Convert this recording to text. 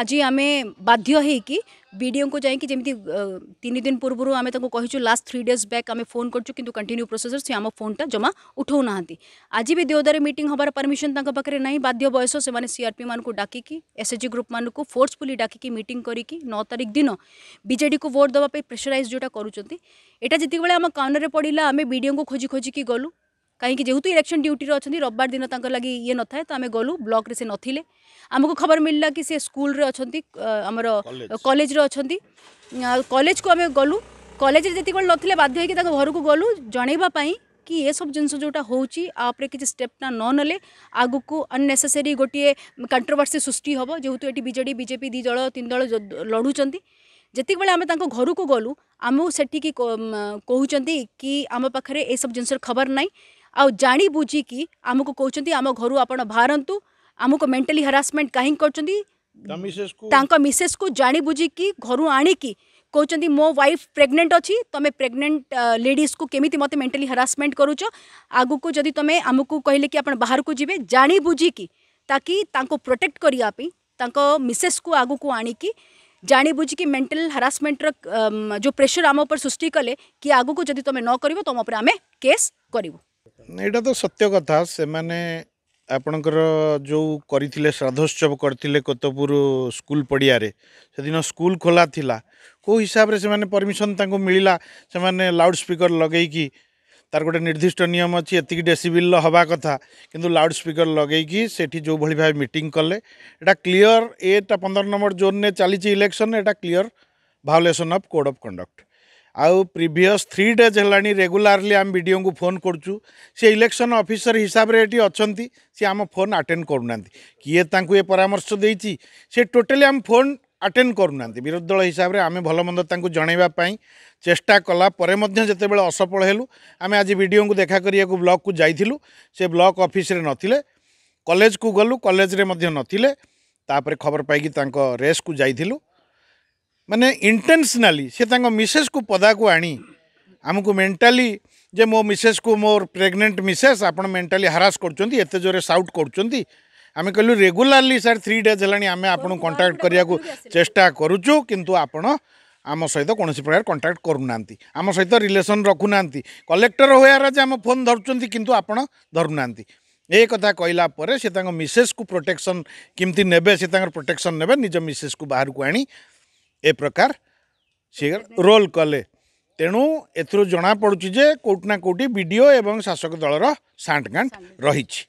आज आम बाध्य विडीओ को जाइक तीन दिन पूर्व आम कही लास्ट थ्री डेज बैक आम फोन करूँ कंटिन्यू प्रोसेसर से आम फोन टा जमा उठाऊ आज भी देवदारी मीट हमार परमिशन पाखे ना बाध्य बयस सीआरपी मानक डाक एस एच जी ग्रुप मान को फोर्सफुल डाकिकी मीट करी नौ तारीख दिन बजेडी को भोट देवाई प्रेसराइज जोटा करते यहाँ जितेबाला आम कानून में पड़ा आम विडीओ को खोजी खोजिकी गलु कहीं जेहतु इलेक्शन ड्यूटी अच्छा रविवार दिन तक लगे ये नए तो आम गलु ब्लक से नीले आमको खबर मिलला कि सी स्कूल अच्छा कलेज अच्छा कलेज को आम गलु कलेज ना बाध्य घर को गलु जनवाई कि ये सब जिन जो हो किसी स्टेप ना न ना आग को अननेसेसरी गोटे कंट्रोवर्सी सृष्टि हम जेहतु ये विजे बजेपी दि दल तीन दल लड़ुं जितेक आम घर को गलु आम से कहते कि आम पाखे ये सब जिन खबर नाई आणी बुझिकी आमको कौन आम घर आप बाहर आमको मेन्टाली हरासमेंट कहीं कर मिसेस को जाणी बुझिकी घर आणिकी कौन मो वाइफ प्रेगनेंट अच्छी तुम प्रेगनेंट लेडीज को केमी मत मेन्टाली हरासमेंट करुच आग को जदि तुम आमको कहले कि आप बाहर को जी जाणी बुझिकी ताकि प्रोटेक्ट करने मिसेस को आग को आणिकी कि बुझिकी मेन्टाल हरासमेंटर जो प्रेसर आम उपर सृष्टि कले कि आग को जदि तुम न कर तुम उपर आम केस करूँ ଏଇଟା ତ ସତ୍ୟ କଥା ସେମାନେ ଆପଣଙ୍କର ଯେଉଁ କରିଥିଲେ ଶ୍ରାଦ୍ଧୋତ୍ସବ କରିଥିଲେ କୋତପୁର ସ୍କୁଲ ପଡ଼ିଆରେ ସେଦିନ ସ୍କୁଲ ଖୋଲା ଥିଲା କେଉଁ ହିସାବରେ ସେମାନେ ପରମିସନ୍ ତାଙ୍କୁ ମିଳିଲା ସେମାନେ ଲାଉଡ଼ ସ୍ପିକର ଲଗେଇକି ତାର ଗୋଟେ ନିର୍ଦ୍ଦିଷ୍ଟ ନିୟମ ଅଛି ଏତିକି ଡେସିବିଲ୍ର ହେବା କଥା କିନ୍ତୁ ଲାଉଡ଼ ସ୍ପିକର ଲଗେଇକି ସେଠି ଯେଉଁଭଳି ଭାବେ ମିଟିଂ କଲେ ଏଇଟା କ୍ଲିଅର ଏଟା ପନ୍ଦର ନମ୍ବର ଜୋନ୍ରେ ଚାଲିଛି ଇଲେକ୍ସନ୍ ଏଇଟା clear violation of code of conduct ଆଉ ପ୍ରିଭିୟସ୍ ଥ୍ରୀ ଡେଜ୍ ହେଲାଣି ରେଗୁଲାରଲି ଆମେ ବିଡ଼ିଓଙ୍କୁ ଫୋନ୍ କରୁଛୁ ସେ ଇଲେକ୍ସନ୍ ଅଫିସର ହିସାବରେ ଏଠି ଅଛନ୍ତି ସିଏ ଆମ ଫୋନ୍ ଆଟେଣ୍ଡ କରୁନାହାନ୍ତି କିଏ ତାଙ୍କୁ ଏ ପରାମର୍ଶ ଦେଇଛି ସେ ଟୋଟାଲି ଆମ ଫୋନ୍ ଆଟେଣ୍ଡ କରୁନାହାନ୍ତି ବିରୋଧୀ ଦଳ ହିସାବରେ ଆମେ ଭଲମନ୍ଦ ତାଙ୍କୁ ଜଣାଇବା ପାଇଁ ଚେଷ୍ଟା କଲା ପରେ ମଧ୍ୟ ଯେତେବେଳେ ଅସଫଳ ହେଲୁ ଆମେ ଆଜି ବିଡ଼ିଓଙ୍କୁ ଦେଖା କରିବାକୁ ବ୍ଲକ୍କୁ ଯାଇଥିଲୁ ସେ ବ୍ଲକ୍ ଅଫିସରେ ନଥିଲେ କଲେଜକୁ ଗଲୁ କଲେଜରେ ମଧ୍ୟ ନଥିଲେ ତାପରେ ଖବର ପାଇକି ତାଙ୍କ ରେସ୍କୁ ଯାଇଥିଲୁ ମାନେ ଇଣ୍ଟେନ୍ସନାଲି ସେ ତାଙ୍କ ମିସେସ୍କୁ ପଦାକୁ ଆଣି ଆମକୁ ମେଣ୍ଟାଲି ଯେ ମୋ ମିସେସ୍କୁ ମୋର ପ୍ରେଗନେଣ୍ଟ ମିସେସ୍ ଆପଣ ମେଣ୍ଟାଲି ହାରାସ୍ କରୁଛନ୍ତି ଏତେ ଜୋରେ ସାଉଟ୍ କରୁଛନ୍ତି ଆମେ କହିଲୁ ରେଗୁଲାରଲି ସାର୍ ଥ୍ରୀ ଡେଜ୍ ହେଲାଣି ଆମେ ଆପଣଙ୍କୁ କଣ୍ଟାକ୍ଟ କରିବାକୁ ଚେଷ୍ଟା କରୁଛୁ କିନ୍ତୁ ଆପଣ ଆମ ସହିତ କୌଣସି ପ୍ରକାର କଣ୍ଟାକ୍ଟ କରୁନାହାନ୍ତି ଆମ ସହିତ ରିଲେସନ୍ ରଖୁନାହାନ୍ତି କଲେକ୍ଟର ହୋୟାର ଯେ ଆମ ଫୋନ୍ ଧରୁଛନ୍ତି କିନ୍ତୁ ଆପଣ ଧରୁନାହାନ୍ତି ଏ କଥା କହିଲା ପରେ ସେ ତାଙ୍କ ମିସେସ୍କୁ ପ୍ରୋଟେକ୍ସନ୍ କେମିତି ନେବେ ସେ ତାଙ୍କର ପ୍ରୋଟେକ୍ସନ୍ ନେବେ ନିଜ ମିସେସ୍କୁ ବାହାରକୁ ଆଣି এ প্রকার সিগেল রোল কলে তেনু এথরো জানা পড়ুচি যে কোটিনা কোটি ভিডিও এবং শাসক দলৰ শান্তগান ৰহিছি